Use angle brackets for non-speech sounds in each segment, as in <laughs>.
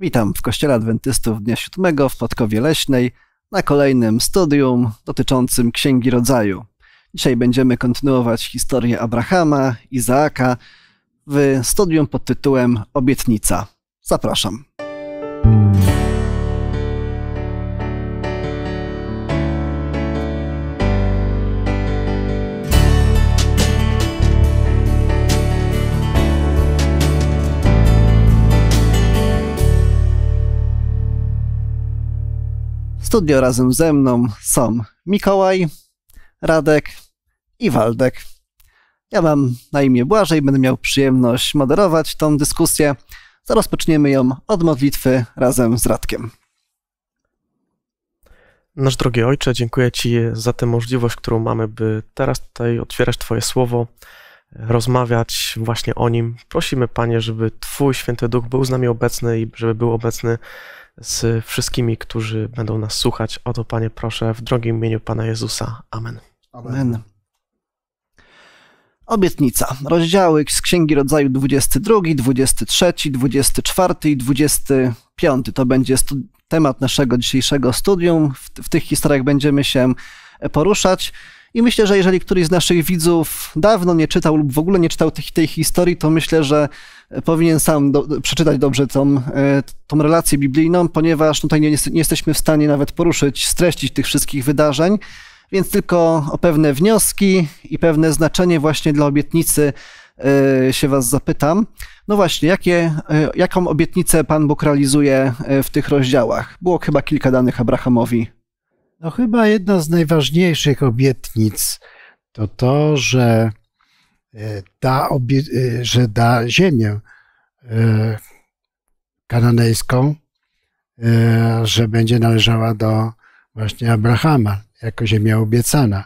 Witam w Kościele Adwentystów Dnia Siódmego w Podkowie Leśnej na kolejnym studium dotyczącym Księgi Rodzaju. Dzisiaj będziemy kontynuować historię Abrahama, Izaaka w studium pod tytułem Obietnica. Zapraszam. studio razem ze mną są Mikołaj, Radek i Waldek. Ja mam na imię Błażej, będę miał przyjemność moderować tą dyskusję. Zrozpoczniemy ją od modlitwy razem z Radkiem. Nasz drogi Ojcze, dziękuję Ci za tę możliwość, którą mamy, by teraz tutaj otwierać Twoje słowo, rozmawiać właśnie o nim. Prosimy, Panie, żeby Twój święty duch był z nami obecny i żeby był obecny z wszystkimi, którzy będą nas słuchać. O to, Panie, proszę, w drogim imieniu Pana Jezusa. Amen. Amen. Amen. Obietnica. Rozdziały z Księgi Rodzaju 22, 23, 24 i 25. To będzie temat naszego dzisiejszego studium. W, w tych historiach będziemy się poruszać. I myślę, że jeżeli któryś z naszych widzów dawno nie czytał lub w ogóle nie czytał tej, tej historii, to myślę, że e, powinien sam do, przeczytać dobrze tą, e, tą relację biblijną, ponieważ no, tutaj nie, nie jesteśmy w stanie nawet poruszyć, streścić tych wszystkich wydarzeń, więc tylko o pewne wnioski i pewne znaczenie właśnie dla obietnicy e, się Was zapytam. No właśnie, jakie, jaką obietnicę Pan Bóg realizuje w tych rozdziałach? Było chyba kilka danych Abrahamowi. No chyba jedna z najważniejszych obietnic to to, że da, e, obie, e, że da ziemię e, kananejską, że będzie należała do właśnie Abrahama jako ziemia obiecana.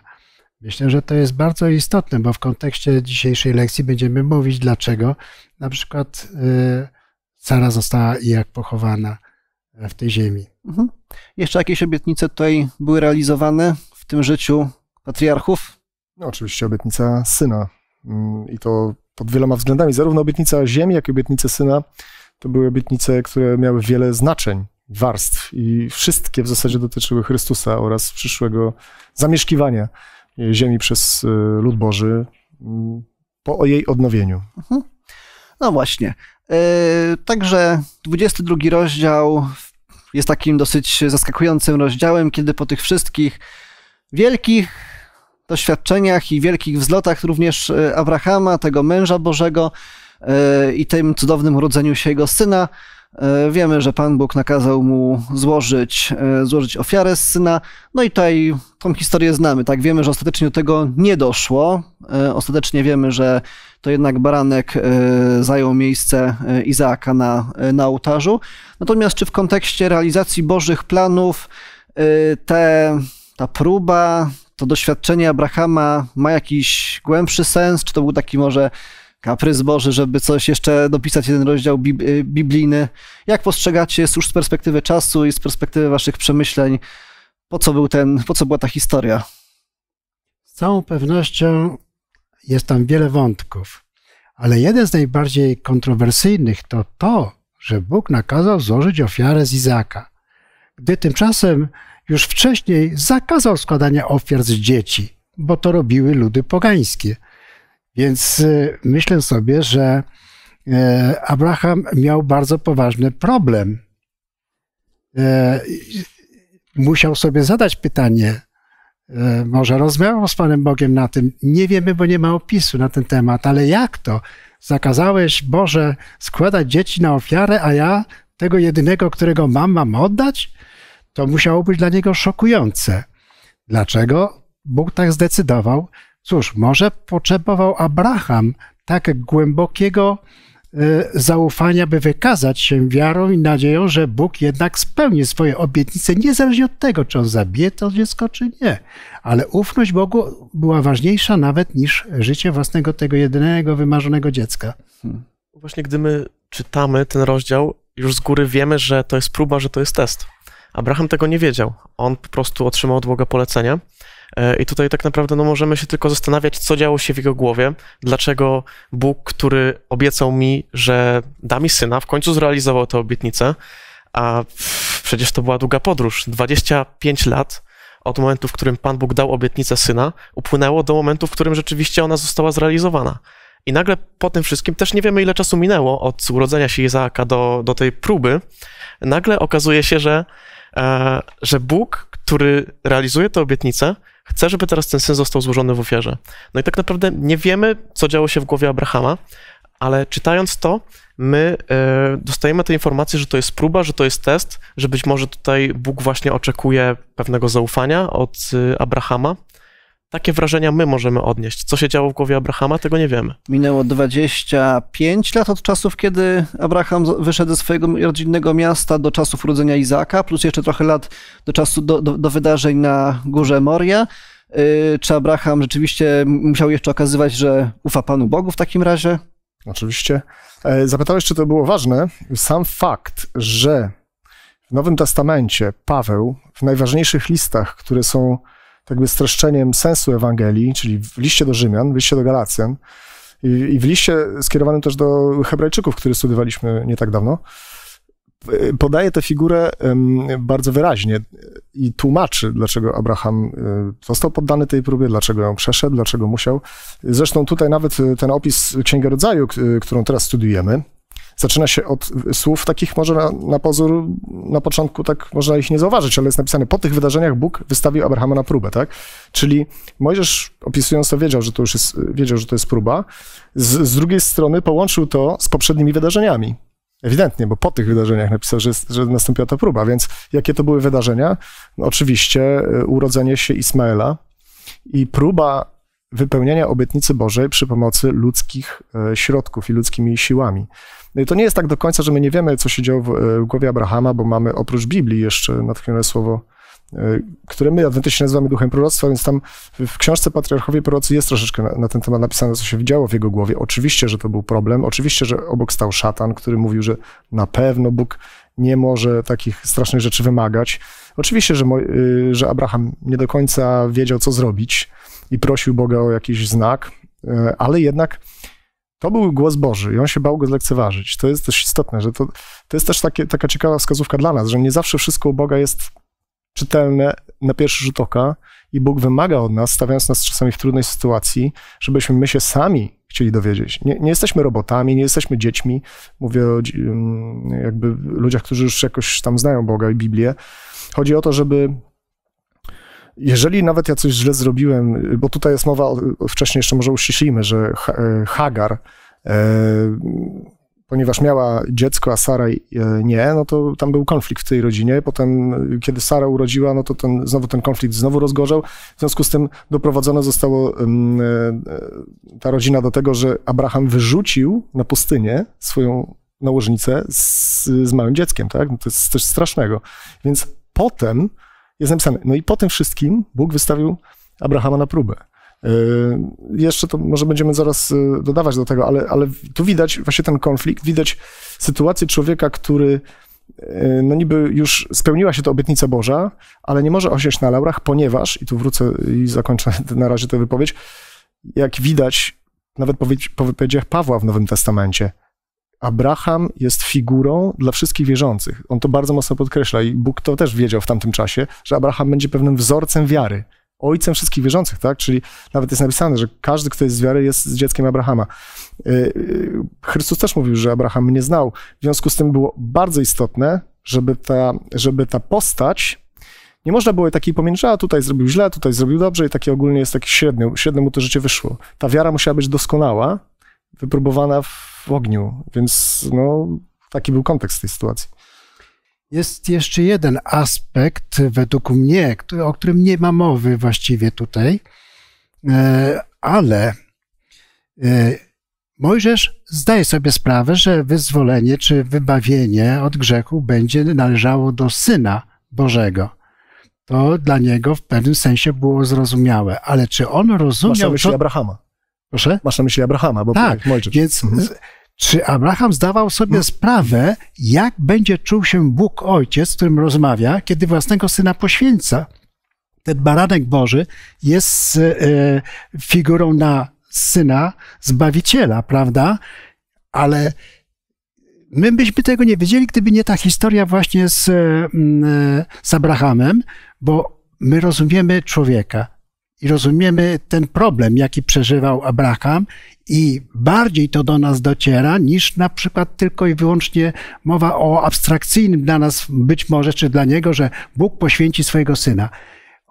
Myślę, że to jest bardzo istotne, bo w kontekście dzisiejszej lekcji będziemy mówić, dlaczego na przykład Sara została i jak pochowana w tej ziemi. Mhm. Jeszcze jakieś obietnice tutaj były realizowane w tym życiu patriarchów? No, oczywiście obietnica syna. Mm, I to pod wieloma względami. Zarówno obietnica ziemi, jak i obietnica syna to były obietnice, które miały wiele znaczeń, warstw i wszystkie w zasadzie dotyczyły Chrystusa oraz przyszłego zamieszkiwania ziemi przez y, lud Boży mm, po jej odnowieniu. Mhm. No właśnie. E, także 22 rozdział w jest takim dosyć zaskakującym rozdziałem, kiedy po tych wszystkich wielkich doświadczeniach i wielkich wzlotach również e, Abrahama, tego męża Bożego e, i tym cudownym urodzeniu się jego syna, e, Wiemy, że Pan Bóg nakazał mu złożyć, złożyć ofiarę z syna. No i tutaj tą historię znamy, tak? Wiemy, że ostatecznie do tego nie doszło. Ostatecznie wiemy, że to jednak baranek e, zajął miejsce e, Izaaka na, e, na ołtarzu. Natomiast czy w kontekście realizacji Bożych planów te, ta próba, to doświadczenie Abrahama ma jakiś głębszy sens? Czy to był taki może kaprys Boży, żeby coś jeszcze dopisać, jeden rozdział biblijny? Jak postrzegacie już z perspektywy czasu i z perspektywy waszych przemyśleń, po co, był ten, po co była ta historia? Z całą pewnością jest tam wiele wątków, ale jeden z najbardziej kontrowersyjnych to to, że Bóg nakazał złożyć ofiarę z Izaka, gdy tymczasem już wcześniej zakazał składania ofiar z dzieci, bo to robiły ludy pogańskie. Więc y, myślę sobie, że y, Abraham miał bardzo poważny problem. Y, musiał sobie zadać pytanie, E, może rozmawiał z Panem Bogiem na tym. Nie wiemy, bo nie ma opisu na ten temat, ale jak to? Zakazałeś Boże składać dzieci na ofiarę, a ja tego jedynego, którego mam, mam oddać? To musiało być dla niego szokujące. Dlaczego Bóg tak zdecydował? Cóż, może potrzebował Abraham tak głębokiego E, zaufania, by wykazać się wiarą i nadzieją, że Bóg jednak spełni swoje obietnice, niezależnie od tego, czy on zabije to dziecko, czy nie. Ale ufność Bogu była ważniejsza nawet niż życie własnego tego jedynego wymarzonego dziecka. Hmm. Właśnie gdy my czytamy ten rozdział, już z góry wiemy, że to jest próba, że to jest test. Abraham tego nie wiedział. On po prostu otrzymał od Boga polecenia E, I tutaj tak naprawdę no, możemy się tylko zastanawiać, co działo się w jego głowie, dlaczego Bóg, który obiecał mi, że da mi syna, w końcu zrealizował tę obietnicę, a przecież to była długa podróż. 25 lat od momentu, w którym Pan Bóg dał obietnicę syna, upłynęło do momentu, w którym rzeczywiście ona została zrealizowana. I nagle po tym wszystkim też nie wiemy, ile czasu minęło od urodzenia się Izaaka do, do tej próby. Nagle okazuje się, że, e, że Bóg, który realizuje tę obietnicę, Chcę, żeby teraz ten syn został złożony w ofierze. No i tak naprawdę nie wiemy, co działo się w głowie Abrahama, ale czytając to, my y, dostajemy te informacje, że to jest próba, że to jest test, że być może tutaj Bóg właśnie oczekuje pewnego zaufania od y, Abrahama, takie wrażenia my możemy odnieść. Co się działo w głowie Abrahama, tego nie wiemy. Minęło 25 lat od czasów, kiedy Abraham wyszedł ze swojego rodzinnego miasta do czasów urodzenia Izaka, plus jeszcze trochę lat do czasu do, do, do wydarzeń na górze Moria. Y, czy Abraham rzeczywiście musiał jeszcze okazywać, że ufa Panu Bogu w takim razie? Oczywiście. E, zapytałeś, czy to było ważne. Sam fakt, że w Nowym Testamencie Paweł w najważniejszych listach, które są tak jakby streszczeniem sensu Ewangelii, czyli w liście do Rzymian, w liście do Galacjan i, i w liście skierowanym też do Hebrajczyków, który studiowaliśmy nie tak dawno, y, podaje tę figurę bardzo wyraźnie i tłumaczy, dlaczego Abraham y, został poddany tej próbie, dlaczego ją przeszedł, dlaczego musiał. Zresztą tutaj nawet ten opis Księgi Rodzaju, którą teraz studiujemy, zaczyna się od słów takich może na, na pozór, na początku tak można ich nie zauważyć, ale jest napisane, po tych wydarzeniach Bóg wystawił Abrahama na próbę, tak? Czyli Mojżesz opisując to wiedział, że to już jest, wiedział, że to jest próba. Z, z drugiej strony połączył to z poprzednimi wydarzeniami. Ewidentnie, bo po tych wydarzeniach napisał, że, że nastąpiła ta próba. Więc jakie to były wydarzenia? No, oczywiście e, urodzenie się Ismaela i próba wypełnienia obietnicy Bożej przy pomocy ludzkich e, środków i ludzkimi siłami. No i to nie jest tak do końca, że my nie wiemy, co się działo w e, głowie Abrahama, bo mamy oprócz Biblii jeszcze natchnione słowo e, które my adwentycznie nazywamy duchem proroctwa, więc tam w książce Patriarchowie Prorocy jest troszeczkę na, na, ten temat napisane, co się działo w jego głowie. Oczywiście, że to był problem, oczywiście, że obok stał szatan, który mówił, że na pewno Bóg nie może takich strasznych rzeczy wymagać. Oczywiście, że, e, że Abraham nie do końca wiedział, co zrobić i prosił Boga o jakiś znak, ale jednak to był głos Boży i on się bał go zlekceważyć. To jest też istotne, że to, to jest też takie, taka ciekawa wskazówka dla nas, że nie zawsze wszystko u Boga jest czytelne na pierwszy rzut oka i Bóg wymaga od nas, stawiając nas czasami w trudnej sytuacji, żebyśmy my się sami chcieli dowiedzieć. Nie, nie jesteśmy robotami, nie jesteśmy dziećmi. Mówię o mm, jakby ludziach, którzy już jakoś tam znają Boga i Biblię. Chodzi o to, żeby jeżeli nawet ja coś źle zrobiłem, bo tutaj jest mowa, wcześniej jeszcze może uściślimy, że e, Hagar, e, ponieważ miała dziecko, a Sara e, nie, no to tam był konflikt w tej rodzinie. Potem, kiedy Sara urodziła, no to ten, znowu ten konflikt znowu rozgorzał. W związku z tym doprowadzona została ta rodzina do tego, że Abraham wyrzucił na pustynię swoją nałożnicę z, z małym dzieckiem, tak? No to jest coś strasznego. Więc potem jest napisane. No i po tym wszystkim Bóg wystawił Abrahama na próbę. Y, jeszcze to może będziemy zaraz y, dodawać do tego, ale, ale tu widać właśnie ten konflikt, widać sytuację człowieka, który y, no niby już spełniła się ta obietnica Boża, ale nie może osiąść na laurach, ponieważ, i tu wrócę i zakończę <laughs> na razie tę wypowiedź, jak widać nawet po wypowiedziach Pawła w Nowym Testamencie, Abraham jest figurą dla wszystkich wierzących. On to bardzo mocno podkreśla i Bóg to też wiedział w tamtym czasie, że Abraham będzie pewnym wzorcem wiary, ojcem wszystkich wierzących, tak? Czyli nawet jest napisane, że każdy, kto jest z wiary, jest z dzieckiem Abrahama. Y, y, Chrystus też mówił, że Abraham mnie znał. W związku z tym było bardzo istotne, żeby ta, żeby ta postać nie można było takiej pomiędzy, a tutaj zrobił źle, tutaj zrobił dobrze i takie ogólnie jest takie średnio średnio mu to życie wyszło. Ta wiara musiała być doskonała, wypróbowana w ogniu, więc no, taki był kontekst tej sytuacji. Jest jeszcze jeden aspekt, według mnie, który, o którym nie ma mowy właściwie tutaj, e, ale e, Mojżesz zdaje sobie sprawę, że wyzwolenie czy wybawienie od grzechu będzie należało do Syna Bożego. To dla niego w pewnym sensie było zrozumiałe, ale czy on rozumiał. Masz na myśli to... Abrahama. Proszę? Masz na myśli Abrahama, bo tak, Mojżesz. Więc mhm. czy Abraham zdawał sobie mhm. sprawę, jak będzie czuł się Bóg Ojciec, z którym rozmawia, kiedy własnego syna poświęca? Ten baranek Boży jest e, figurą na syna, zbawiciela, prawda? Ale my byśmy tego nie wiedzieli, gdyby nie ta historia właśnie z, e, e, z Abrahamem, bo my rozumiemy człowieka i rozumiemy ten problem, jaki przeżywał Abraham, i bardziej to do nas dociera niż na przykład tylko i wyłącznie mowa o abstrakcyjnym dla nas, być może, czy dla niego, że Bóg poświęci swojego syna.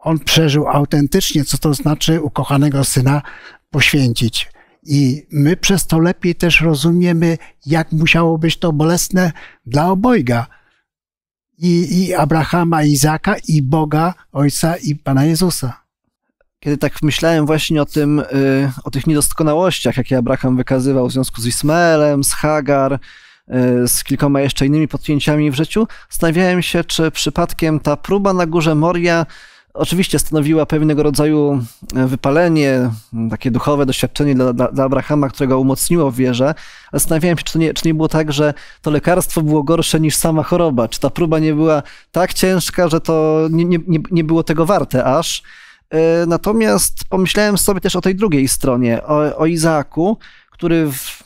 On przeżył autentycznie, co to znaczy ukochanego syna poświęcić. I my przez to lepiej też rozumiemy, jak musiało być to bolesne dla obojga. I, i Abrahama, i Izaka, i Boga, Ojca, i Pana Jezusa kiedy tak myślałem właśnie o tym, y, o tych niedoskonałościach, jakie Abraham wykazywał w związku z Ismaelem, z Hagar, y, z kilkoma jeszcze innymi podcięciami w życiu, stawiałem się, czy przypadkiem ta próba na górze Moria oczywiście stanowiła pewnego rodzaju y, wypalenie, mm, takie duchowe doświadczenie dla, dla, dla Abrahama, którego umocniło w wierze, ale zastanawiałem się, czy nie, czy nie było tak, że to lekarstwo było gorsze niż sama choroba, czy ta próba nie była tak ciężka, że to nie, nie, nie było tego warte aż. E, natomiast pomyślałem sobie też o tej drugiej stronie, o, o który w,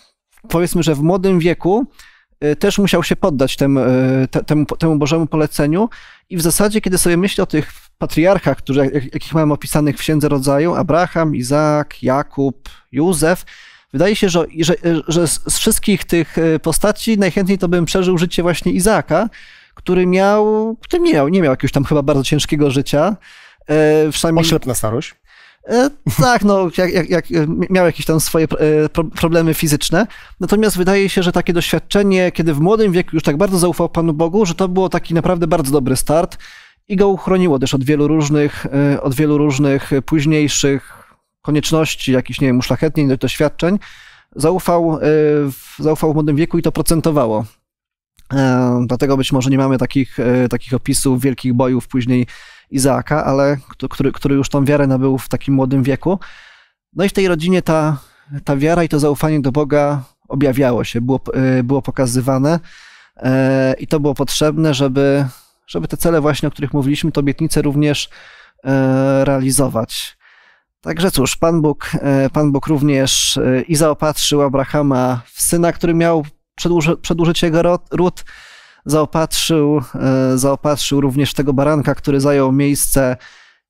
powiedzmy, że w młodym wieku e, też musiał się poddać tem, e, te, temu, temu Bożemu poleceniu. I w zasadzie, kiedy sobie myślę o tych patriarchach, którzy, jakich mam opisanych w Księdze Rodzaju, Abraham, Izaak, Jakub, Józef, wydaje się, że, że, że z wszystkich tych postaci najchętniej to bym przeżył życie właśnie Izaka, który miał, który nie miał, nie miał jakiegoś tam chyba bardzo ciężkiego życia, E, przynajmniej... Oślep na starość. E, tak, no, jak, jak, jak, e, miał jakieś tam swoje problemy fizyczne. Natomiast wydaje się, że takie doświadczenie, kiedy w młodym wieku już tak bardzo zaufał Panu Bogu, że to było taki naprawdę bardzo dobry start i go uchroniło też od wielu różnych, od wielu różnych późniejszych konieczności, jakichś, nie wiem, uszlachetnień, doświadczeń. Zaufał, zaufał w młodym wieku i to procentowało. Dlatego być może nie mamy takich, takich opisów wielkich bojów później Izaaka, ale który, który już tą wiarę nabył w takim młodym wieku. No i w tej rodzinie ta, ta wiara i to zaufanie do Boga objawiało się, było, e, było pokazywane e, i to było potrzebne, żeby, żeby te cele właśnie, o których mówiliśmy, te obietnice również e, realizować. Także cóż, Pan Bóg, Pan Bóg również i zaopatrzył Abrahama w syna, który miał przedłuży, przedłużyć jego ród, zaopatrzył, e, zaopatrzył również tego baranka, który zajął miejsce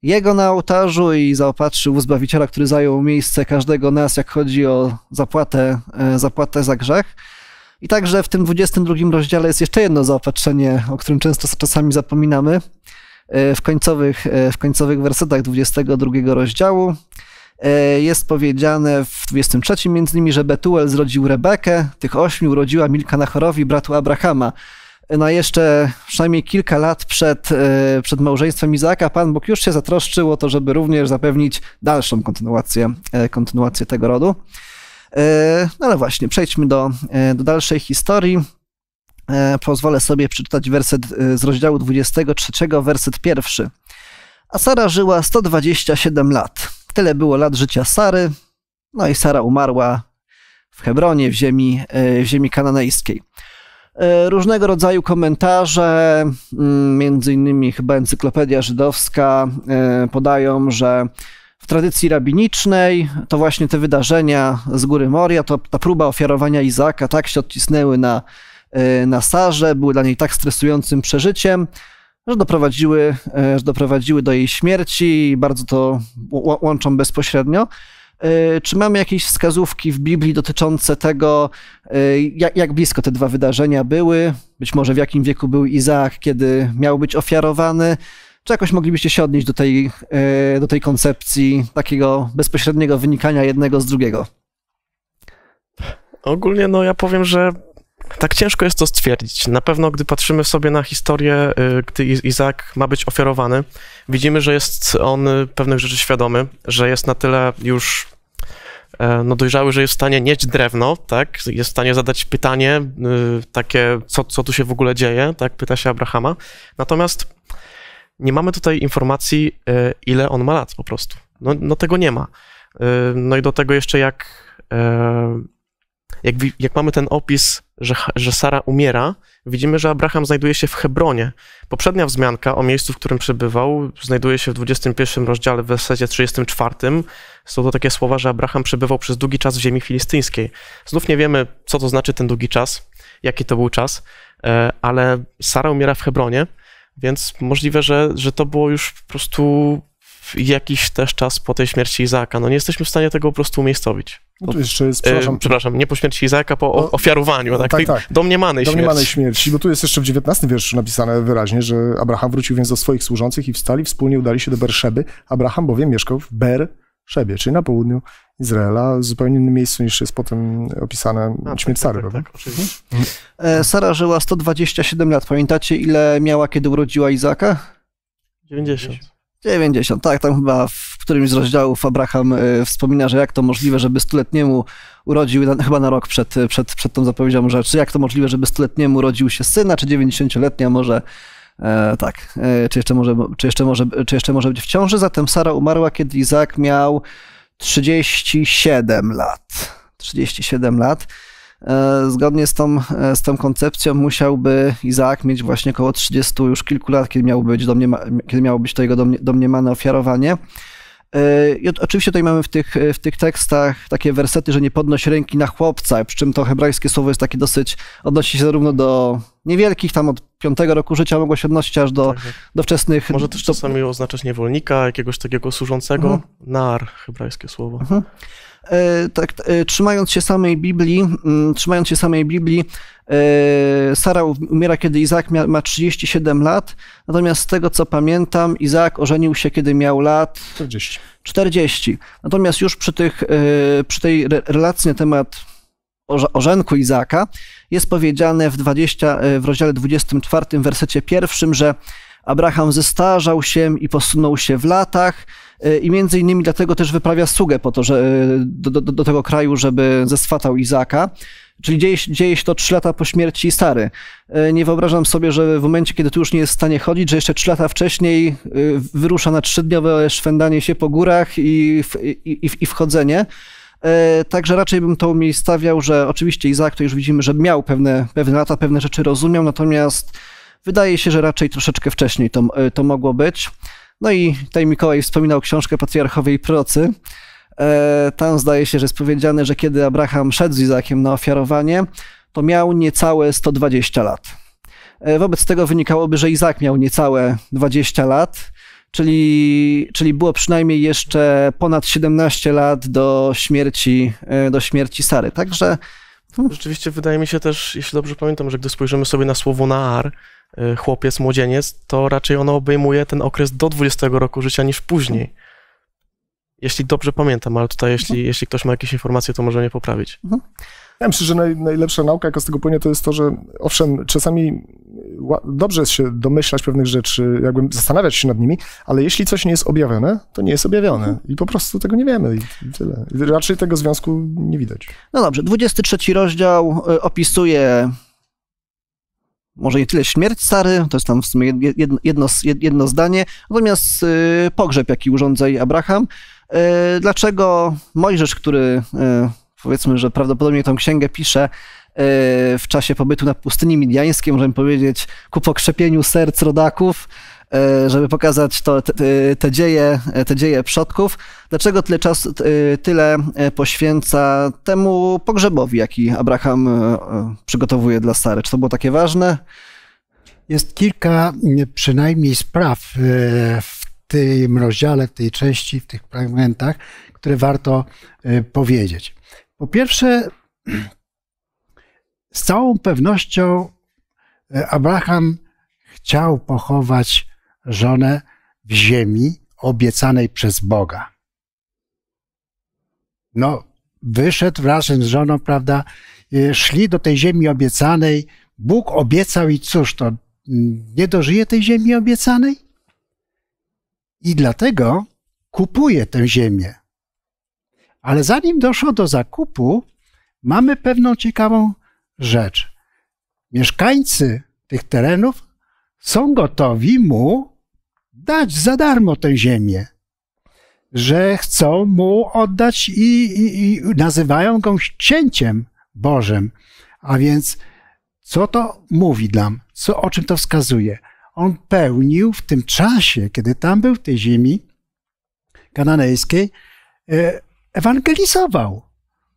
jego na ołtarzu i zaopatrzył uzbawiciela, który zajął miejsce każdego nas, jak chodzi o zapłatę, e, zapłatę za grzech. I także w tym 22 rozdziale jest jeszcze jedno zaopatrzenie, o którym często czasami zapominamy, e, w końcowych, w końcowych wersetach 22 rozdziału. Jest powiedziane w 23 między innymi, że Betuel zrodził Rebekę, tych ośmiu urodziła Milka Nachorowi, bratu Abrahama na jeszcze przynajmniej kilka lat przed, e, przed małżeństwem Izaka, Pan Bóg już się zatroszczył o to, żeby również zapewnić dalszą kontynuację, e, kontynuację tego rodu. E, no ale właśnie, przejdźmy do, do dalszej historii. Pozwolę sobie przeczytać werset z rozdziału 23, werset pierwszy. A Sara żyła 127 lat. Tyle było lat życia Sary. No i Sara umarła w Hebronie, w ziemi, w ziemi kananejskiej. E, różnego rodzaju komentarze, mm, między innymi chyba Encyklopedia Żydowska, e, podają, że w tradycji rabinicznej to właśnie te wydarzenia z Góry Moria, to ta próba ofiarowania Izaka tak się odcisnęły na, e, na Sarze, były dla niej tak stresującym przeżyciem, że doprowadziły, że doprowadziły do jej śmierci i bardzo to łączą bezpośrednio. E, czy mamy jakieś wskazówki w Biblii dotyczące tego, e, jak, jak blisko te dwa wydarzenia były? Być może w jakim wieku był Izaak, kiedy miał być ofiarowany? Czy jakoś moglibyście się odnieść do tej, e, do tej koncepcji takiego bezpośredniego wynikania jednego z drugiego? Ogólnie, no ja powiem, że tak ciężko jest to stwierdzić. Na pewno, gdy patrzymy sobie na historię, y, gdy Izak ma być ofiarowany, widzimy, że jest on y, pewnych rzeczy świadomy, że jest na tyle już e, no, dojrzały, że jest w stanie nieść drewno, tak? Jest w stanie zadać pytanie y, takie, co, co tu się w ogóle dzieje, tak? Pyta się Abrahama. Natomiast nie mamy tutaj informacji, ile on ma lat po prostu. No, no tego nie ma. No i do tego jeszcze jak e, jak, jak mamy ten opis, że, że Sara umiera, widzimy, że Abraham znajduje się w Hebronie. Poprzednia wzmianka o miejscu, w którym przebywał, znajduje się w 21 rozdziale w wersecie 34. Są to takie słowa, że Abraham przebywał przez długi czas w ziemi filistyńskiej. Znów nie wiemy, co to znaczy ten długi czas, jaki to był czas, e, ale Sara umiera w Hebronie, więc możliwe, że, że to było już po prostu jakiś też czas po tej śmierci Izaaka. No nie jesteśmy w stanie tego po prostu umiejscowić. No tu jeszcze jest, przepraszam, e, przepraszam, nie po śmierci Izaaka, po no, ofiarowaniu, no, tak? tak, tak. Domniemanej, domniemanej śmierci. śmierci. Bo tu jest jeszcze w XIX wierszu napisane wyraźnie, że Abraham wrócił więc do swoich służących i wstali, wspólnie udali się do Berszeby. Abraham bowiem mieszkał w Ber Szebie, czyli na południu Izraela, w zupełnie innym miejscu niż jest potem opisane A, tak, śmierć tak, Sary, tak, tak, tak, Sara żyła 127 lat. Pamiętacie, ile miała, kiedy urodziła Izaka? 90. 90, tak, tam chyba w którymś z rozdziałów Abraham y, wspomina, że jak to możliwe, żeby stuletniemu urodził, na, chyba na rok przed, y, przed, przed tą zapowiedzią czy jak to możliwe, żeby stuletniemu urodził się syna, czy 90-letnia może, e, tak, e, czy, jeszcze może, czy, jeszcze może, czy jeszcze może być w ciąży. Zatem Sara umarła, kiedy Izak miał 37 lat. 37 lat. E, zgodnie z tą, e, z tą koncepcją musiałby Izaak mieć właśnie około 30 już kilku lat, kiedy miało być, kiedy miało być to jego domniemane ofiarowanie. E, I oczywiście tutaj mamy w tych, w tych tekstach takie wersety, że nie podnoś ręki na chłopca, przy czym to hebrajskie słowo jest takie dosyć, odnosi się zarówno do niewielkich, tam od piątego roku życia mogło się odnosić aż do, tak, do wczesnych... Może też czasami oznaczać niewolnika, jakiegoś takiego służącego, mhm. nar, hebrajskie słowo. Mhm. E, tak, e, trzymając się samej Biblii, mm, trzymając się samej Biblii, e, Sara umiera, kiedy Izaak ma, 37 lat, natomiast z tego co pamiętam, Izaak ożenił się, kiedy miał lat 40. 40. Natomiast już przy, tych, przy tej relacji na temat orzenku Izaaka jest powiedziane w, 20, w rozdziale 24, wersecie pierwszym, że Abraham zestarzał się i posunął się w latach, E, i między innymi dlatego też wyprawia sługę po to, że e, do, do, do tego kraju, żeby zeswatał Izaka. Czyli dzieje, dzieje się to trzy lata po śmierci stary. E, nie wyobrażam sobie, że w momencie, kiedy tu już nie jest w stanie chodzić, że jeszcze trzy lata wcześniej wyrusza na trzydniowe szwendanie się po górach i, i, i wchodzenie. Także raczej bym to stawiał, że oczywiście Izak, to już widzimy, że miał pewne, pewne lata, pewne rzeczy rozumiał, natomiast wydaje się, że raczej troszeczkę wcześniej to, to mogło być. No i tutaj Mikołaj wspominał książkę Patriarchowej Procy. E, tam zdaje się, że jest powiedziane, że kiedy Abraham szedł z Izakiem na ofiarowanie, to miał niecałe 120 lat. E, wobec tego wynikałoby, że Izak miał niecałe 20 lat, czyli, czyli było przynajmniej jeszcze ponad 17 lat do śmierci, e, do śmierci Sary. Także Rzeczywiście wydaje mi się też, jeśli dobrze pamiętam, że gdy spojrzymy sobie na słowo naar, y, chłopiec, młodzieniec, to raczej ono obejmuje ten okres do 20 roku życia niż później. Jeśli dobrze pamiętam, ale tutaj jeśli, jeśli ktoś ma jakieś informacje, to może mnie poprawić. Mhm. Ja myślę, że naj, najlepsza nauka, jaka z tego płynie, to jest to, że owszem, czasami dobrze jest się domyślać pewnych rzeczy, jakby zastanawiać się nad nimi, ale jeśli coś nie jest objawione, to nie jest objawione i po prostu tego nie wiemy i, tyle. raczej tego związku nie widać. No dobrze, 23 rozdział y, opisuje może nie tyle śmierć Sary, to jest tam w sumie jedno, jedno, jedno zdanie, natomiast y, pogrzeb, jaki urządza Abraham. Y, dlaczego Mojżesz, który powiedzmy, że prawdopodobnie tą księgę pisze e, w czasie pobytu na pustyni midiańskiej, możemy powiedzieć, ku pokrzepieniu serc rodaków, e, żeby pokazać to, te, te, dzieje, te dzieje przodków. Dlaczego tyle czasu, e, tyle poświęca temu pogrzebowi, jaki Abraham przygotowuje dla Sary? Czy to było takie ważne? Jest kilka przynajmniej spraw w tym rozdziale, w tej części, w tych fragmentach, które warto powiedzieć. Po pierwsze, <clears throat> z całą pewnością e, Abraham chciał pochować żonę w ziemi obiecanej przez Boga. No, wyszedł razem z żoną, prawda? E, szli do tej ziemi obiecanej. Bóg obiecał i cóż to, nie dożyje tej ziemi obiecanej? I dlatego kupuje tę ziemię. Ale zanim doszło do zakupu, mamy pewną ciekawą rzecz. Mieszkańcy tych terenów są gotowi mu dać za darmo tę ziemię, że chcą mu oddać i, i, i nazywają go ścięciem Bożym. A więc co to mówi nam? Co, o czym to wskazuje? On pełnił w tym czasie, kiedy tam był w tej ziemi kananejskiej, e, ewangelizował.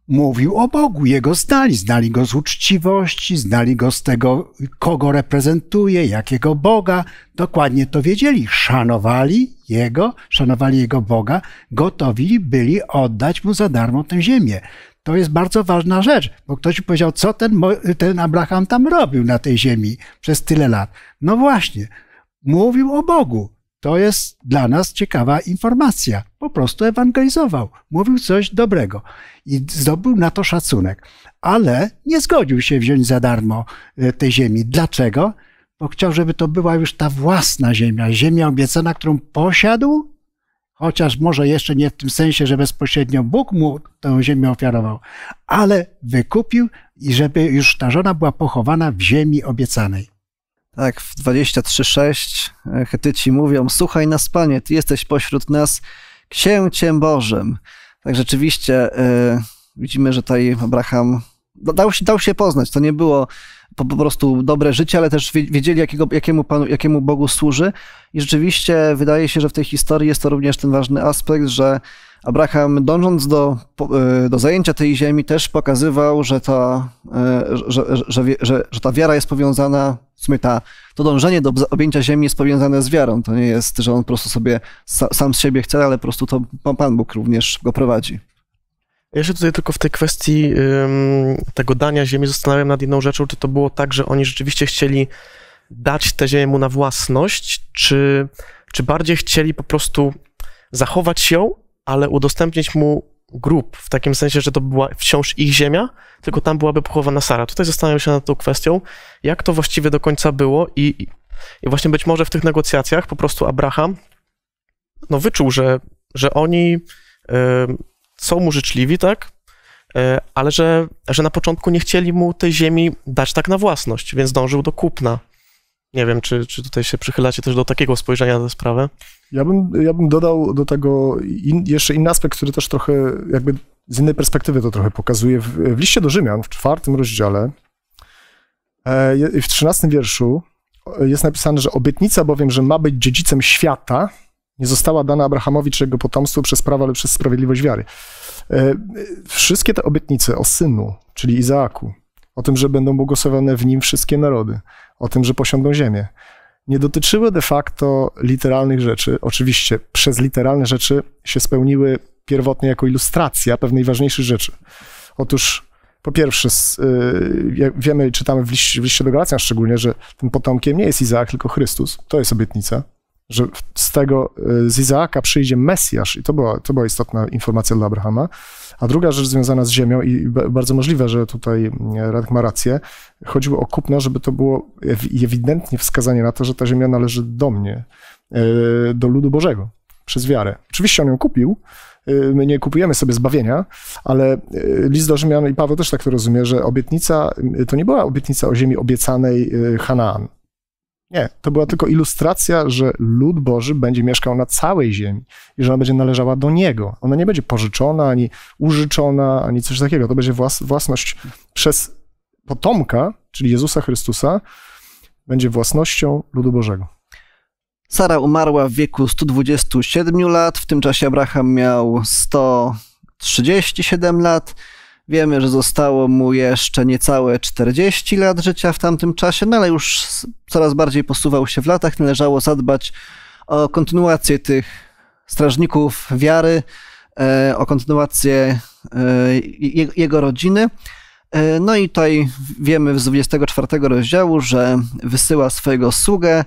Mówił o Bogu, jego znali. Znali go z uczciwości, znali go z tego, kogo reprezentuje, jakiego Boga. Dokładnie to wiedzieli. Szanowali jego, szanowali jego Boga, gotowi byli oddać mu za darmo tę ziemię. To jest bardzo ważna rzecz, bo ktoś powiedział, co ten, ten Abraham tam robił na tej ziemi przez tyle lat. No właśnie, mówił o Bogu to jest dla nas ciekawa informacja. Po prostu ewangelizował, mówił coś dobrego i zdobył na to szacunek. Ale nie zgodził się wziąć za darmo e, tej ziemi. Dlaczego? Bo chciał, żeby to była już ta własna ziemia, ziemia obiecana, którą posiadł, chociaż może jeszcze nie w tym sensie, że bezpośrednio Bóg mu tę ziemię ofiarował, ale wykupił i żeby już ta żona była pochowana w ziemi obiecanej. Tak, w 23.6 e, Chetyci mówią, słuchaj nas Panie, Ty jesteś pośród nas księciem Bożym. Tak rzeczywiście yy, widzimy, że tutaj Abraham no, dał się, dał się poznać. To nie było po, po prostu dobre życie, ale też wiedzieli, jakiego, jakiemu, panu, jakiemu Bogu służy. I rzeczywiście wydaje się, że w tej historii jest to również ten ważny aspekt, że Abraham, dążąc do, e, do zajęcia tej ziemi, też pokazywał, że ta, e, że, że, że, że ta wiara jest powiązana, w sumie ta, to dążenie do objęcia ziemi jest powiązane z wiarą. To nie jest, że on po prostu sobie sam z siebie chce, ale po prostu to Pan Bóg również go prowadzi. Ja się tutaj tylko w tej kwestii tego dania ziemi zastanawiam nad jedną rzeczą, czy to było tak, że oni rzeczywiście chcieli dać tę ziemię mu na własność, czy, czy bardziej chcieli po prostu zachować ją ale udostępnić mu grup, w takim sensie, że to była wciąż ich ziemia, tylko tam byłaby pochowana Sara. Tutaj zastanawiam się nad tą kwestią, jak to właściwie do końca było i, i właśnie być może w tych negocjacjach po prostu Abraham no, wyczuł, że, że oni y, są mu życzliwi, tak? Y, ale że, że na początku nie chcieli mu tej ziemi dać tak na własność, więc dążył do kupna. Nie wiem, czy, czy tutaj się przychylacie też do takiego spojrzenia na tę sprawę? Ja bym, ja bym dodał do tego in, jeszcze inny aspekt, który też trochę jakby z innej perspektywy to trochę pokazuje. W, w liście do Rzymian, w czwartym rozdziale, e, w trzynastym wierszu e, jest napisane, że obietnica bowiem, że ma być dziedzicem świata, nie została dana Abrahamowi czy jego potomstwu przez prawo, ale przez sprawiedliwość wiary. E, wszystkie te obietnice o synu, czyli Izaaku, o tym, że będą błogosławione w nim wszystkie narody, o tym, że posiądą ziemię. Nie dotyczyły de facto literalnych rzeczy. Oczywiście przez literalne rzeczy się spełniły pierwotnie jako ilustracja pewnej ważniejszej rzeczy. Otóż po pierwsze, y, wiemy, czytamy w liście, w liście do Galacjan szczególnie, że tym potomkiem nie jest Izaak, tylko Chrystus. To jest obietnica że z tego, y, z Izaaka przyjdzie Mesjasz i to była, to była istotna informacja dla Abrahama. A druga rzecz związana z ziemią i bardzo możliwe, że tutaj mm, Radek ma rację, chodziło o kupno, żeby to było ewidentnie wskazanie na to, że ta ziemia należy do mnie, e, do ludu Bożego, przez wiarę. Oczywiście on ją kupił, e, my nie kupujemy sobie zbawienia, ale e, list do Rzymian i Paweł też tak to rozumie, że obietnica to nie była obietnica o ziemi obiecanej Hanaan, nie, to była tylko ilustracja, że lud Boży będzie mieszkał na całej ziemi i że ona będzie należała do niego. Ona nie będzie pożyczona, ani użyczona, ani coś takiego. To będzie włas własność przez potomka, czyli Jezusa Chrystusa, będzie własnością ludu Bożego. Sara umarła w wieku 127 lat, w tym czasie Abraham miał 137 lat. Wiemy, że zostało mu jeszcze niecałe 40 lat życia w tamtym czasie, no ale już coraz bardziej posuwał się w latach. Należało zadbać o kontynuację tych strażników wiary, e, o kontynuację e, jego rodziny. E, no i tutaj wiemy z 24 rozdziału, że wysyła swojego sługę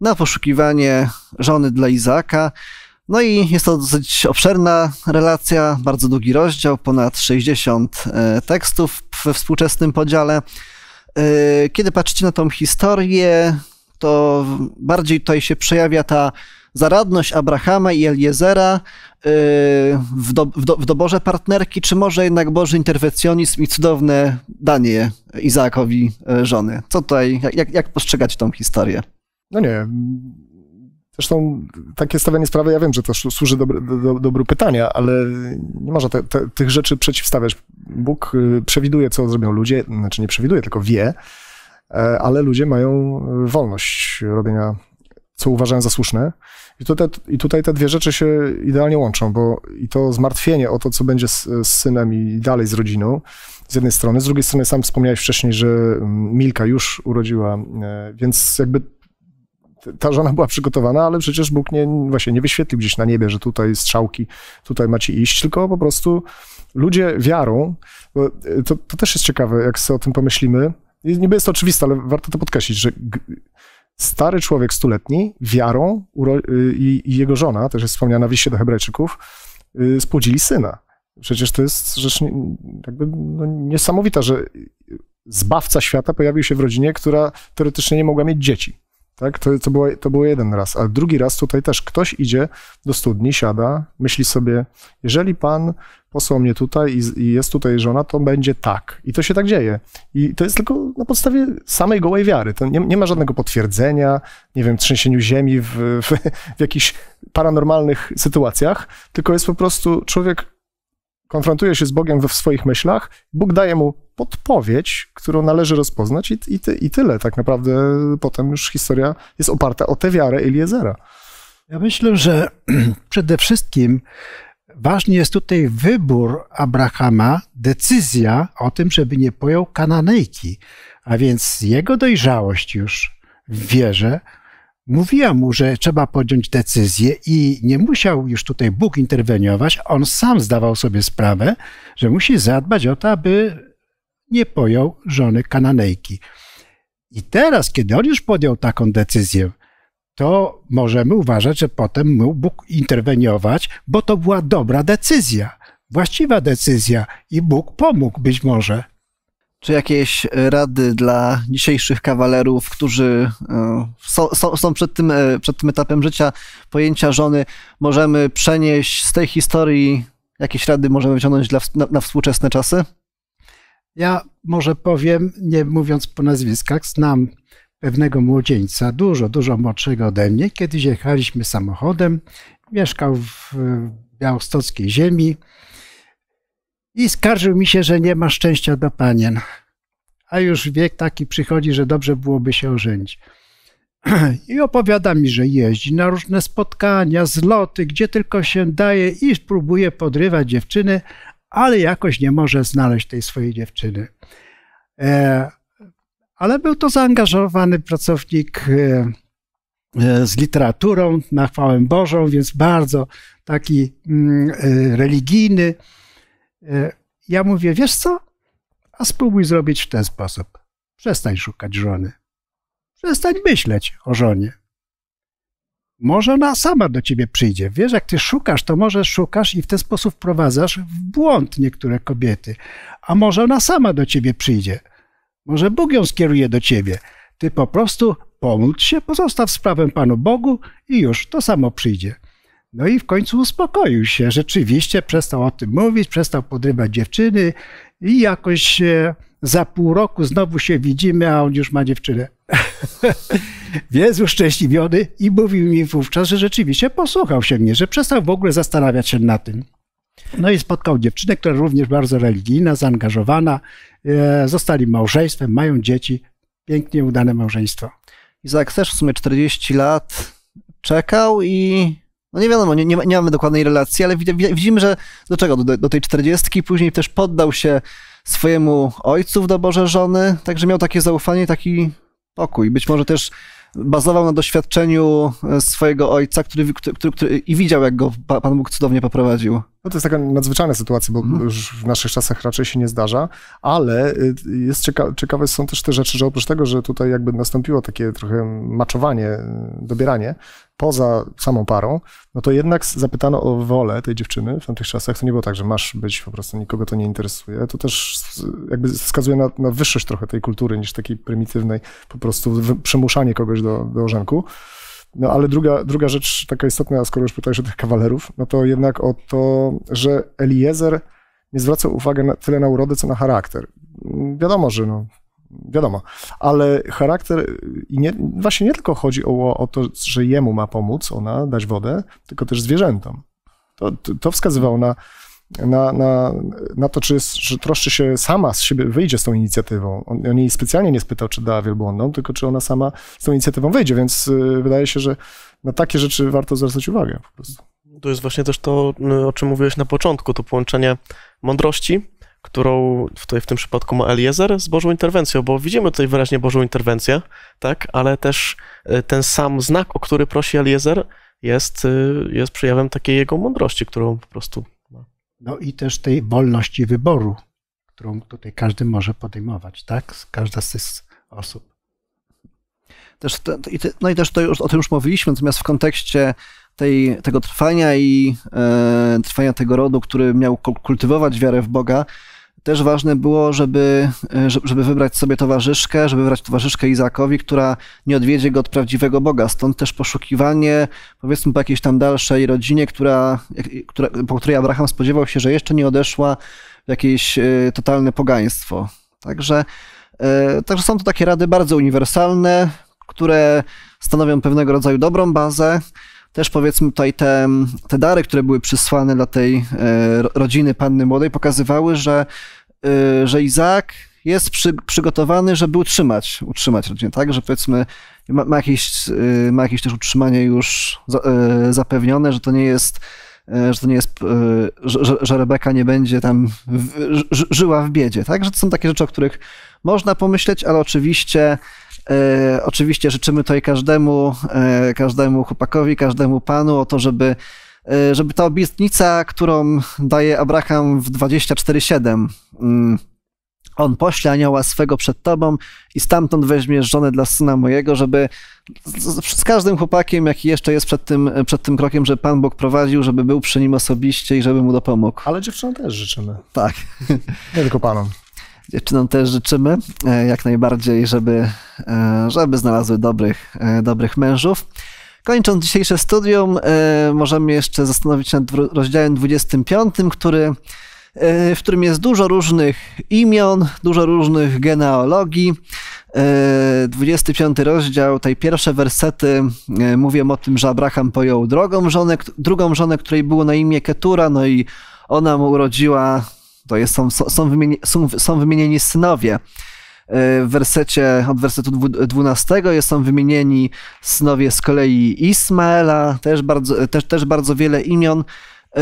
na poszukiwanie żony dla Izaka. No i jest to dosyć obszerna relacja, bardzo długi rozdział, ponad 60 e, tekstów we współczesnym podziale. E, kiedy patrzycie na tą historię, to bardziej tutaj się przejawia ta zaradność Abrahama i Eliezera e, w, do, w, do, w, doborze partnerki, czy może jednak Boży interwencjonizm i cudowne danie Izaakowi żony? Co tutaj, jak, jak postrzegać tą historię? No nie, Zresztą takie stawianie sprawy, ja wiem, że to służy dobru, do, dobru pytania, ale nie można te, te, tych rzeczy przeciwstawiać. Bóg y, przewiduje, co zrobią ludzie, znaczy nie przewiduje, tylko wie, e, ale ludzie mają y, wolność robienia, co uważają za słuszne. I tutaj, I tutaj te dwie rzeczy się idealnie łączą, bo i to zmartwienie o to, co będzie z, z synem i dalej z rodziną, z jednej strony. Z drugiej strony sam wspomniałeś wcześniej, że mm, Milka już urodziła, e, więc jakby ta żona była przygotowana, ale przecież Bóg nie, właśnie nie wyświetlił gdzieś na niebie, że tutaj strzałki, tutaj macie iść, tylko po prostu ludzie wiarą, e, to, to też jest ciekawe, jak sobie o tym pomyślimy, niby jest to oczywiste, ale warto to podkreślić, że stary człowiek stuletni wiarą y, i, i jego żona, też jest wspomniana w liście do hebrajczyków, y, spłodzili syna. Przecież to jest rzecz jakby no niesamowita, że zbawca świata pojawił się w rodzinie, która teoretycznie nie mogła mieć dzieci. Tak? To, to, było, to było jeden raz, ale drugi raz tutaj też ktoś idzie do studni, siada, myśli sobie, jeżeli pan posłał mnie tutaj i, i, jest tutaj żona, to będzie tak. I to się tak dzieje. I to jest tylko na podstawie samej gołej wiary. To nie, nie ma żadnego potwierdzenia, nie wiem, trzęsieniu ziemi w, w, w jakichś paranormalnych sytuacjach, tylko jest po prostu człowiek konfrontuje się z Bogiem w swoich myślach, Bóg daje mu podpowiedź, którą należy rozpoznać i, i, i tyle. Tak naprawdę potem już historia jest oparta o tę wiarę Eliezera. Ja myślę, że <clears throat> przede wszystkim ważny jest tutaj wybór Abrahama, decyzja o tym, żeby nie pojął Kananejki, a więc jego dojrzałość już w wierze mówiła mu, że trzeba podjąć decyzję i nie musiał już tutaj Bóg interweniować. On sam zdawał sobie sprawę, że musi zadbać o to, aby nie pojął żony Kananejki. I teraz, kiedy on już podjął taką decyzję, to możemy uważać, że potem mógł Bóg interweniować, bo to była dobra decyzja, właściwa decyzja i Bóg pomógł być może. Czy jakieś e, rady dla dzisiejszych kawalerów, którzy e, są, są, są, przed, tym, e, przed tym etapem życia pojęcia żony, możemy przenieść z tej historii jakieś rady, możemy wyciągnąć dla, na, na współczesne czasy? Ja może powiem, nie mówiąc po nazwiskach, znam pewnego młodzieńca, dużo, dużo młodszego ode mnie. Kiedyś jechaliśmy samochodem, mieszkał w białostockiej ziemi i skarżył mi się, że nie ma szczęścia do panien. A już wiek taki przychodzi, że dobrze byłoby się ożenić. <clears throat> I opowiada mi, że jeździ na różne spotkania, zloty, gdzie tylko się daje i próbuje podrywać dziewczyny, ale jakoś nie może znaleźć tej swojej dziewczyny. E, ale był to zaangażowany pracownik e, e, z literaturą na chwałę Bożą, więc bardzo taki mm, religijny. E, ja mówię, wiesz co? A spróbuj zrobić w ten sposób. Przestań szukać żony. Przestań myśleć o żonie. Może ona sama do ciebie przyjdzie. Wiesz, jak ty szukasz, to może szukasz i w ten sposób prowadzasz w błąd niektóre kobiety. A może ona sama do ciebie przyjdzie. Może Bóg ją skieruje do ciebie. Ty po prostu pomódl się, pozostaw sprawę Panu Bogu i już to samo przyjdzie. No i w końcu uspokoił się. Rzeczywiście przestał o tym mówić, przestał podrywać dziewczyny i jakoś e, za pół roku znowu się widzimy, a on już ma dziewczynę. <laughs> Więc uszczęśliwiony i mówił mi wówczas, że rzeczywiście posłuchał się mnie, że przestał w ogóle zastanawiać się na tym. No i spotkał dziewczynę, która również bardzo religijna, zaangażowana. E, zostali małżeństwem, mają dzieci. Pięknie udane małżeństwo. Izak też w sumie 40 lat czekał i no nie wiadomo, nie, nie, nie mamy dokładnej relacji, ale widzimy, że do czego? Do, do tej czterdziestki, później też poddał się swojemu ojcu w doborze żony, także miał takie zaufanie, taki pokój. Być może też bazował na doświadczeniu e, swojego ojca który, który, który, który i widział, jak go Pan Bóg cudownie poprowadził. No to jest taka nadzwyczajna sytuacja, bo mhm. już w naszych czasach raczej się nie zdarza, ale y, jest cieka ciekawe są też te rzeczy, że oprócz tego, że tutaj jakby nastąpiło takie trochę maczowanie, y, dobieranie poza samą parą, no to jednak zapytano o wolę tej dziewczyny w tamtych czasach. To nie było tak, że masz być po prostu, nikogo to nie interesuje. To też jakby wskazuje na, na wyższość trochę tej kultury niż takiej prymitywnej, po prostu przymuszanie kogoś do, do ożenku. No ale druga, druga rzecz taka istotna, skoro już pytałeś o tych kawalerów, no to jednak o to, że Eliezer nie zwraca uwagi na, tyle na urodę, co na charakter. Wiadomo, że no, wiadomo, ale charakter i nie, właśnie nie tylko chodzi o, o to, że jemu ma pomóc ona dać wodę, tylko też zwierzętom. To, to, to wskazywał na na, na, na to, czy, jest, troszczy się sama z siebie, wyjdzie z tą inicjatywą. On, on jej specjalnie nie spytał, czy da wielbłądną, tylko czy ona sama z tą inicjatywą wyjdzie, więc y, wydaje się, że na takie rzeczy warto zwracać uwagę po prostu. To jest właśnie też to, y, o czym mówiłeś na początku, to połączenie mądrości, którą tutaj w tym przypadku ma Eliezer z Bożą interwencją, bo widzimy tutaj wyraźnie Bożą interwencję, tak, ale też y, ten sam znak, o który prosi Eliezer, jest, jest przejawem takiej jego mądrości, którą po prostu no i też tej wolności wyboru, którą tutaj każdy może podejmować, tak? Każda z osób. Też no i też to już, o tym już mówiliśmy, natomiast w kontekście tej, tego trwania i e, trwania tego rodu, który miał kultywować wiarę w Boga, też ważne było, e, żeby, żeby wybrać sobie towarzyszkę, żeby wybrać towarzyszkę Izakowi, która nie odwiedzie go od prawdziwego Boga. Stąd też poszukiwanie, powiedzmy, po jakiejś tam dalszej rodzinie, która, która, po której Abraham spodziewał się, że jeszcze nie odeszła w jakieś e, totalne pogaństwo. Także, e, także są to takie rady bardzo uniwersalne, które stanowią pewnego rodzaju dobrą bazę, też powiedzmy tutaj te, te dary, które były przysłane dla tej e, rodziny panny młodej, pokazywały, że, e, że Izak jest przy, przygotowany, żeby utrzymać, utrzymać rodzinę, tak? Że powiedzmy ma, ma, jakieś, e, ma jakieś też utrzymanie już za, zapewnione, że to nie jest że to nie jest, że, że Rebeka nie będzie tam w, żyła w biedzie, tak? Że to są takie rzeczy, o których można pomyśleć, ale oczywiście E, oczywiście życzymy tutaj każdemu, e, każdemu chłopakowi, każdemu panu o to, żeby, e, żeby ta obietnica, którą daje Abraham w 24.7, mm, on pośle anioła swego przed tobą i stamtąd weźmiesz żonę dla syna mojego, żeby z, z, każdym chłopakiem, jaki jeszcze jest przed tym, przed tym krokiem, że Pan Bóg prowadził, żeby był przy nim osobiście i żeby mu dopomógł. Ale dziewczynom też życzymy. Tak. Nie tylko panom. Dziewczynom też życzymy e, jak najbardziej, żeby, e, żeby znalazły dobrych, e, dobrych mężów. Kończąc dzisiejsze studium, możemy jeszcze zastanowić się nad rozdziałem 25, który, w którym jest dużo różnych imion, dużo różnych genealogii. 25 rozdział, tej pierwsze wersety mówią o tym, że Abraham pojął drugą żonę, drugą żonę, której było na imię Ketura, no i ona mu urodziła to jest, są, są, wymieni, są, są wymienieni synowie. E, w wersecie, od wersetu 12 są wymienieni synowie z kolei Ismaela, też bardzo, e, też, też bardzo wiele imion. E,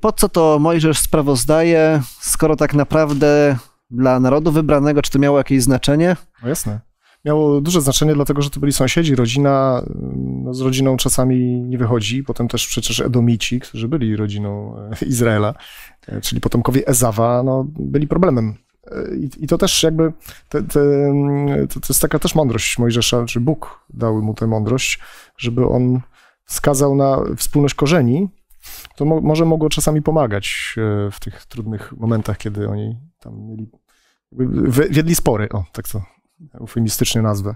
po co to Mojżesz sprawozdaje, skoro tak naprawdę dla narodu wybranego, czy to miało jakieś znaczenie? No jasne miało duże znaczenie, dlatego że to byli sąsiedzi, rodzina. No, z rodziną czasami nie wychodzi. Potem też przecież Edomici, którzy byli rodziną e, Izraela, e, czyli potomkowie Ezawa, no, byli problemem. E, I, I, to też jakby, te, te, mm, to, to, jest taka też mądrość Mojżesza, czy Bóg dał mu tę mądrość, żeby on wskazał na wspólność korzeni, to mo, może mogło czasami pomagać w tych trudnych momentach, kiedy oni tam mieli, wiedli spory, o, tak to eufemistycznie nazwę.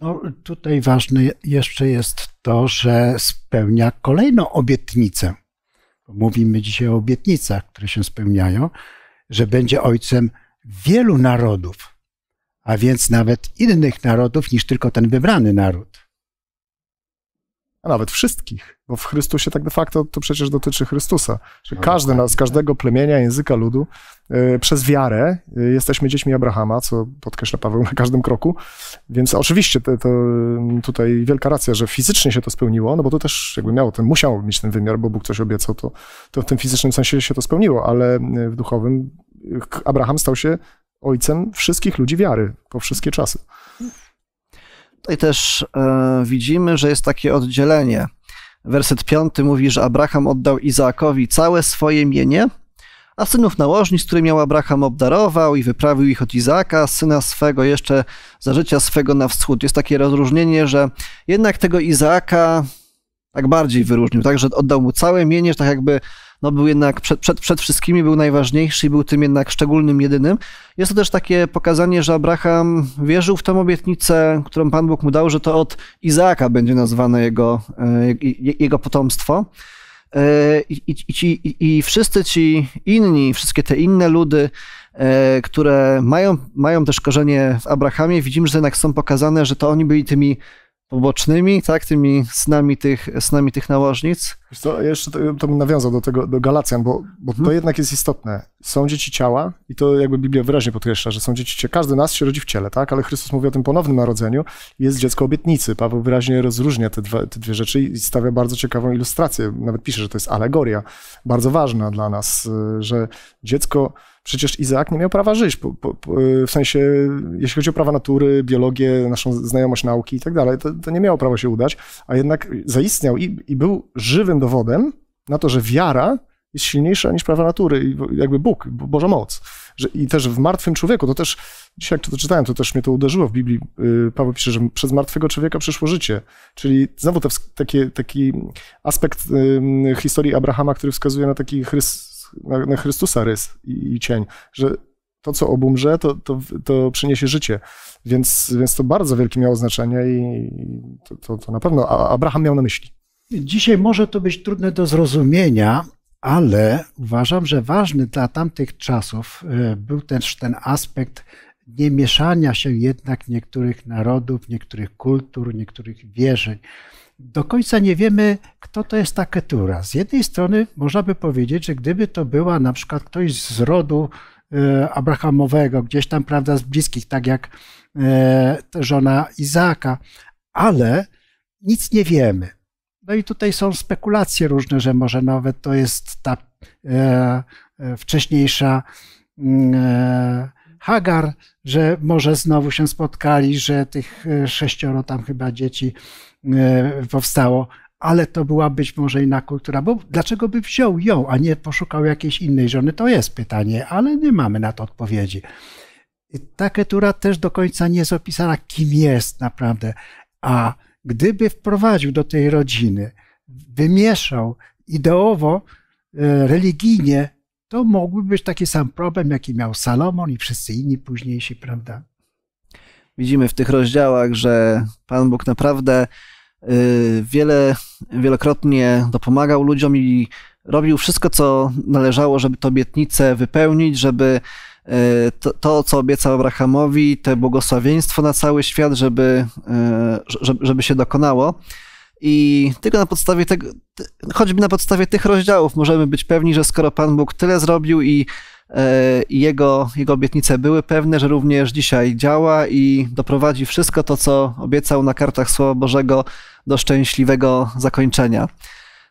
No, tutaj ważne jeszcze jest to, że spełnia kolejną obietnicę. Mówimy dzisiaj o obietnicach, które się spełniają, że będzie ojcem wielu narodów, a więc nawet innych narodów niż tylko ten wybrany naród nawet wszystkich, bo w Chrystusie tak de facto to przecież dotyczy Chrystusa. Że no, każdy nas, tak. każdego plemienia, języka, ludu, yy, przez wiarę yy, jesteśmy dziećmi Abrahama, co podkreśla Paweł na każdym kroku. Więc oczywiście to, y, tutaj wielka racja, że fizycznie się to spełniło, no bo to też jakby miało ten, musiało mieć ten wymiar, bo Bóg coś obiecał, to, to w tym fizycznym sensie się to spełniło, ale y, w duchowym y, Abraham stał się ojcem wszystkich ludzi wiary po wszystkie czasy. Tutaj też e, widzimy, że jest takie oddzielenie. Werset piąty mówi, że Abraham oddał Izaakowi całe swoje mienie, a synów nałożni, z którymi miał Abraham, obdarował i wyprawił ich od Izaaka, syna swego jeszcze za życia swego na wschód. Jest takie rozróżnienie, że jednak tego Izaaka tak bardziej wyróżnił, tak, że oddał mu całe mienie, że tak jakby no był jednak przed, przed, przed wszystkimi był najważniejszy i był tym jednak szczególnym, jedynym. Jest to też takie pokazanie, że Abraham wierzył w tę obietnicę, którą Pan Bóg mu dał, że to od Izaaka będzie nazwane jego, e, jego potomstwo. E, I, i, i, I, wszyscy ci inni, wszystkie te inne ludy, e, które mają, mają też korzenie w Abrahamie, widzimy, że jednak są pokazane, że to oni byli tymi pobocznymi, tak, tymi snami tych, snami tych nałożnic. To jeszcze to, to bym nawiązał do tego, do Galacjan, bo, bo hmm. to mhm. jednak jest istotne. Są dzieci ciała i to jakby Biblia wyraźnie podkreśla, że są dzieci ciała. Każdy nas się rodzi w ciele, tak, ale Chrystus mówi o tym ponownym narodzeniu jest dziecko obietnicy. Paweł wyraźnie rozróżnia te, dwa, te dwie rzeczy i stawia bardzo ciekawą ilustrację. Nawet pisze, że to jest alegoria, bardzo ważna dla nas, y, że dziecko Przecież Izaak nie miał prawa żyć, po, po, w sensie, jeśli chodzi o prawa natury, biologię, naszą znajomość nauki i tak dalej, to nie miało prawa się udać, a jednak zaistniał i, i był żywym dowodem na to, że wiara jest silniejsza niż prawa natury jakby Bóg, Boża moc. Że, I też w martwym człowieku, to też, dzisiaj jak to, czytałem, to też mnie to uderzyło w Biblii, y, Paweł pisze, że przez martwego człowieka przyszło życie. Czyli znowu te, takie, taki aspekt historii Abrahama, który wskazuje na taki chrys, na, na Chrystusa rys i, i, cień, że to, co obumrze, to, to, to przyniesie życie. Więc, więc to bardzo wielkie miało znaczenie i to, to, to na pewno Abraham miał na myśli. Dzisiaj może to być trudne do zrozumienia, ale uważam, że ważny dla tamtych czasów e, był też ten aspekt nie mieszania się jednak niektórych narodów, niektórych kultur, niektórych wierzeń do końca nie wiemy, kto to jest ta Ketura. Z jednej strony można by powiedzieć, że gdyby to była na przykład ktoś z rodu e, Abrahamowego, gdzieś tam, prawda, z bliskich, tak jak e, żona Izaaka, ale nic nie wiemy. No i tutaj są spekulacje różne, że może nawet to jest ta e, wcześniejsza mm, Hagar, że może znowu się spotkali, że tych sześcioro tam chyba dzieci E, powstało, ale to była być może inna kultura, bo dlaczego by wziął ją, a nie poszukał jakiejś innej żony, to jest pytanie, ale nie mamy na to odpowiedzi. Ta Ketura też do końca nie jest opisana, kim jest naprawdę, a gdyby wprowadził do tej rodziny, wymieszał ideowo, e, religijnie, to mógłby być taki sam problem, jaki miał Salomon i wszyscy inni późniejsi, prawda? widzimy w tych rozdziałach, że Pan Bóg naprawdę y, wiele, wielokrotnie dopomagał ludziom i robił wszystko, co należało, żeby te obietnice wypełnić, żeby y, to, to, co obiecał Abrahamowi, te błogosławieństwo na cały świat, y, żeby, żeby się dokonało. I tylko na podstawie tego, choćby na podstawie tych rozdziałów, możemy być pewni, że skoro Pan Bóg tyle zrobił i i e, jego, jego obietnice były pewne, że również dzisiaj działa i doprowadzi wszystko to, co obiecał na kartach Słowa Bożego do szczęśliwego zakończenia.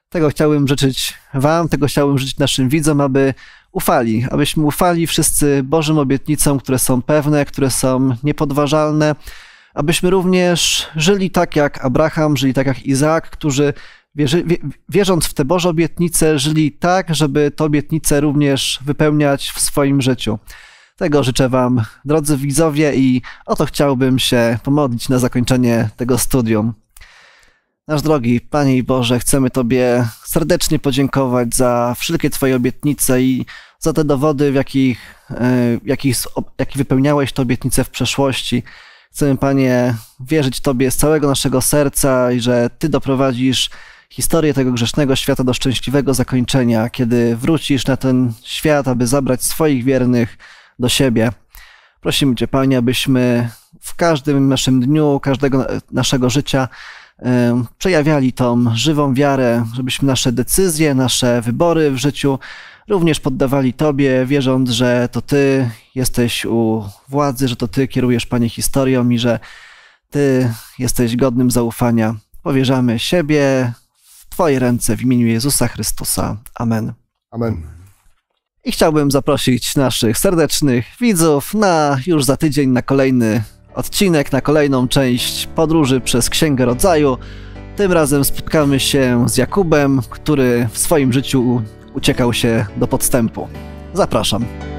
Tego chciałbym życzyć Wam, tego chciałbym życzyć naszym widzom, aby ufali, abyśmy ufali wszyscy Bożym obietnicom, które są pewne, które są niepodważalne, abyśmy również żyli tak jak Abraham, żyli tak jak Izaak, którzy Wierzy, wierząc w te Boże obietnice, żyli tak, żeby te obietnice również wypełniać w swoim życiu. Tego życzę Wam, drodzy widzowie, i o to chciałbym się pomodlić na zakończenie tego studium. Nasz drogi Panie i Boże, chcemy Tobie serdecznie podziękować za wszelkie Twoje obietnice i za te dowody, w jakich, e, jakich, jakich wypełniałeś te obietnice w przeszłości. Chcemy, Panie, wierzyć Tobie z całego naszego serca i że Ty doprowadzisz historię tego grzesznego świata do szczęśliwego zakończenia, kiedy wrócisz na ten świat, aby zabrać swoich wiernych do siebie. Prosimy Cię, Panie, abyśmy w każdym naszym dniu, każdego naszego życia przejawiali tą żywą wiarę, żebyśmy nasze decyzje, nasze wybory w życiu również poddawali Tobie, wierząc, że to Ty jesteś u władzy, że to Ty kierujesz, Panie, historią i że Ty jesteś godnym zaufania. Powierzamy siebie, Twoje ręce w imieniu Jezusa Chrystusa. Amen. Amen. I chciałbym zaprosić naszych serdecznych widzów na już za tydzień na kolejny odcinek, na kolejną część podróży przez Księgę Rodzaju. Tym razem spotkamy się z Jakubem, który w swoim życiu uciekał się do podstępu. Zapraszam.